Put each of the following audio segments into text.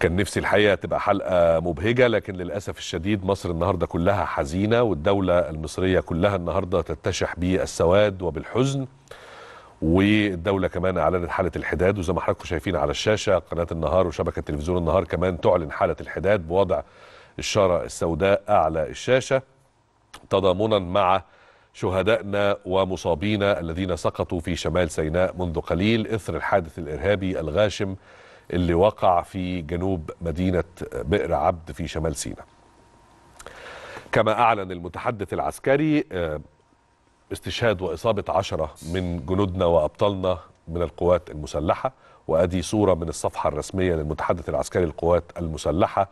كان نفسي الحقيقه تبقى حلقه مبهجه لكن للاسف الشديد مصر النهارده كلها حزينه والدوله المصريه كلها النهارده تتشح بالسواد وبالحزن والدوله كمان اعلنت حاله الحداد وزي ما حضراتكم شايفين على الشاشه قناه النهار وشبكه تلفزيون النهار كمان تعلن حاله الحداد بوضع الشاره السوداء اعلى الشاشه تضامنا مع شهدائنا ومصابينا الذين سقطوا في شمال سيناء منذ قليل اثر الحادث الارهابي الغاشم اللي وقع في جنوب مدينة بئر عبد في شمال سيناء كما أعلن المتحدث العسكري آه، استشهاد وإصابة عشرة من جنودنا وأبطالنا من القوات المسلحة وأدي صورة من الصفحة الرسمية للمتحدث العسكري للقوات المسلحة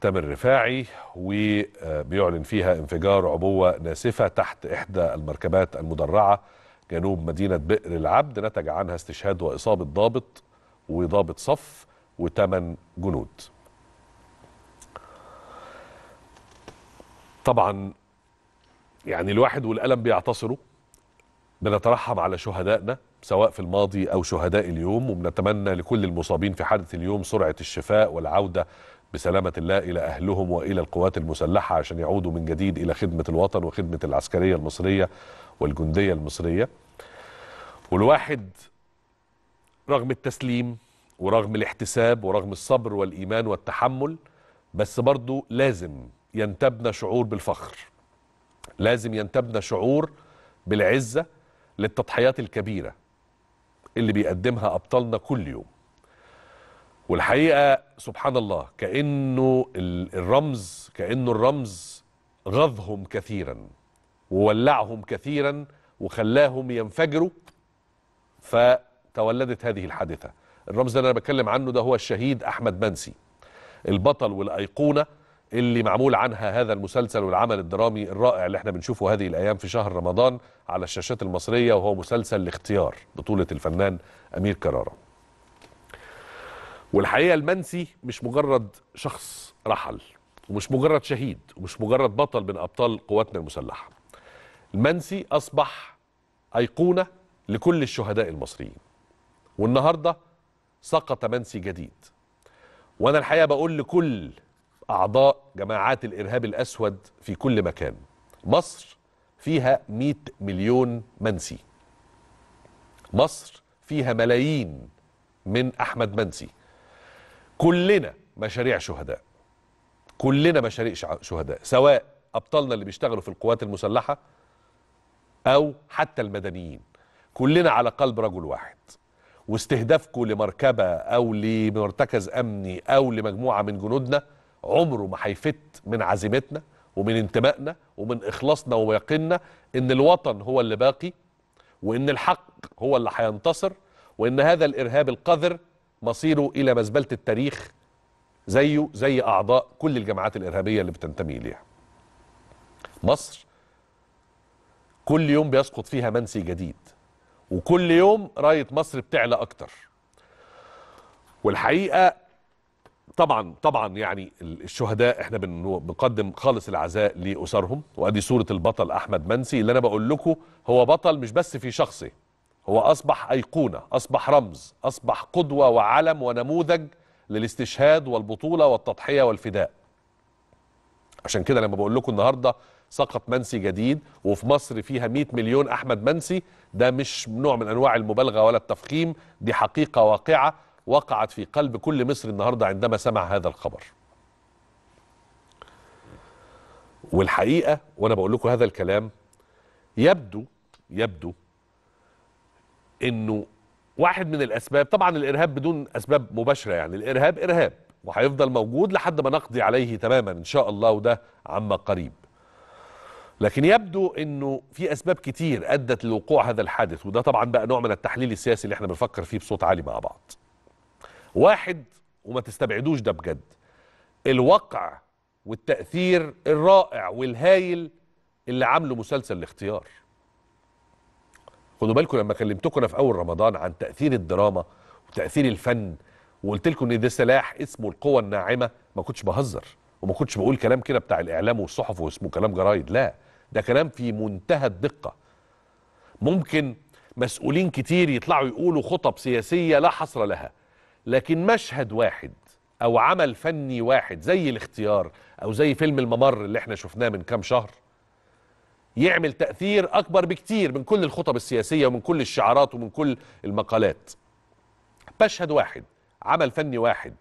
تامر رفاعي وبيعلن فيها انفجار عبوة ناسفة تحت إحدى المركبات المدرعة جنوب مدينة بئر العبد نتج عنها استشهاد وإصابة ضابط وضابط صف وثمان جنود طبعا يعني الواحد والألم بيعتصروا بنترحم على شهدائنا سواء في الماضي أو شهداء اليوم وبنتمنى لكل المصابين في حادث اليوم سرعة الشفاء والعودة بسلامة الله إلى أهلهم وإلى القوات المسلحة عشان يعودوا من جديد إلى خدمة الوطن وخدمة العسكرية المصرية والجندية المصرية والواحد رغم التسليم ورغم الاحتساب ورغم الصبر والإيمان والتحمل بس برضو لازم ينتابنا شعور بالفخر لازم ينتابنا شعور بالعزة للتضحيات الكبيرة اللي بيقدمها أبطالنا كل يوم والحقيقة سبحان الله كأنه الرمز كأنه الرمز غضهم كثيرا وولعهم كثيرا وخلاهم ينفجروا ف تولدت هذه الحادثة الرمز ده اللي أنا بتكلم عنه ده هو الشهيد أحمد منسي البطل والأيقونة اللي معمول عنها هذا المسلسل والعمل الدرامي الرائع اللي احنا بنشوفه هذه الايام في شهر رمضان على الشاشات المصريه وهو مسلسل الاختيار بطوله الفنان امير كراره. والحقيقه المنسي مش مجرد شخص رحل ومش مجرد شهيد ومش مجرد بطل من ابطال قواتنا المسلحه. المنسي اصبح ايقونه لكل الشهداء المصريين. والنهارده سقط منسي جديد وانا الحقيقه بقول لكل اعضاء جماعات الارهاب الاسود في كل مكان مصر فيها 100 مليون منسي مصر فيها ملايين من احمد منسي كلنا مشاريع شهداء كلنا مشاريع شهداء سواء ابطالنا اللي بيشتغلوا في القوات المسلحه او حتى المدنيين كلنا على قلب رجل واحد واستهدافكم لمركبة أو لمرتكز أمني أو لمجموعة من جنودنا عمره ما هيفت من عزيمتنا ومن انتمائنا ومن إخلاصنا ويقيننا إن الوطن هو اللي باقي وإن الحق هو اللي هينتصر وإن هذا الإرهاب القذر مصيره إلى مزبلة التاريخ زيه زي أعضاء كل الجماعات الإرهابية اللي بتنتمي إليها مصر كل يوم بيسقط فيها منسي جديد وكل يوم رايه مصر بتعلى اكتر والحقيقه طبعا طبعا يعني الشهداء احنا بنقدم خالص العزاء لاسرهم وادي صوره البطل احمد منسي اللي انا بقول لكم هو بطل مش بس في شخصه هو اصبح ايقونه اصبح رمز اصبح قدوه وعلم ونموذج للاستشهاد والبطوله والتضحيه والفداء عشان كده لما بقول لكم النهارده سقط منسي جديد وفي مصر فيها 100 مليون احمد منسي ده مش نوع من انواع المبالغه ولا التفخيم دي حقيقه واقعه وقعت في قلب كل مصري النهارده عندما سمع هذا الخبر. والحقيقه وانا بقول لكم هذا الكلام يبدو يبدو انه واحد من الاسباب طبعا الارهاب بدون اسباب مباشره يعني الارهاب ارهاب وهيفضل موجود لحد ما نقضي عليه تماما ان شاء الله وده عما قريب لكن يبدو انه في اسباب كتير ادت لوقوع هذا الحادث وده طبعا بقى نوع من التحليل السياسي اللي احنا بنفكر فيه بصوت عالي مع بعض واحد وما تستبعدوش ده بجد الوقع والتاثير الرائع والهايل اللي عامله مسلسل الاختيار خدوا بالكم لما كلمتكم انا في اول رمضان عن تاثير الدراما وتاثير الفن وقلت لكم ان ده سلاح اسمه القوى الناعمه ما كنتش بهزر وما كنتش بقول كلام كده بتاع الاعلام والصحف واسمه كلام جرايد لا ده كلام في منتهى الدقه ممكن مسؤولين كتير يطلعوا يقولوا خطب سياسيه لا حصر لها لكن مشهد واحد او عمل فني واحد زي الاختيار او زي فيلم الممر اللي احنا شفناه من كام شهر يعمل تاثير اكبر بكتير من كل الخطب السياسيه ومن كل الشعارات ومن كل المقالات مشهد واحد عمل فني واحد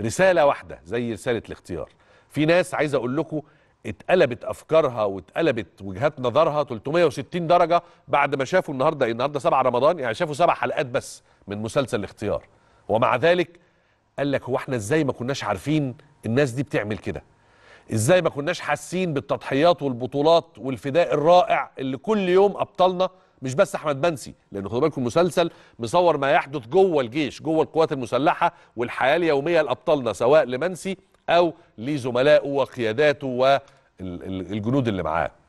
رساله واحده زي رساله الاختيار في ناس عايز اقول لكم اتقلبت افكارها واتقلبت وجهات نظرها 360 درجه بعد ما شافوا النهارده النهارده 7 رمضان يعني شافوا سبع حلقات بس من مسلسل الاختيار ومع ذلك قال لك هو احنا ازاي ما كناش عارفين الناس دي بتعمل كده ازاي ما كناش حاسين بالتضحيات والبطولات والفداء الرائع اللي كل يوم ابطالنا مش بس احمد بنسي لان خدوا بالكم المسلسل مصور ما يحدث جوه الجيش جوه القوات المسلحه والحياه اليوميه لابطالنا سواء لمنسي او لزملائه وقياداته والجنود اللي معاه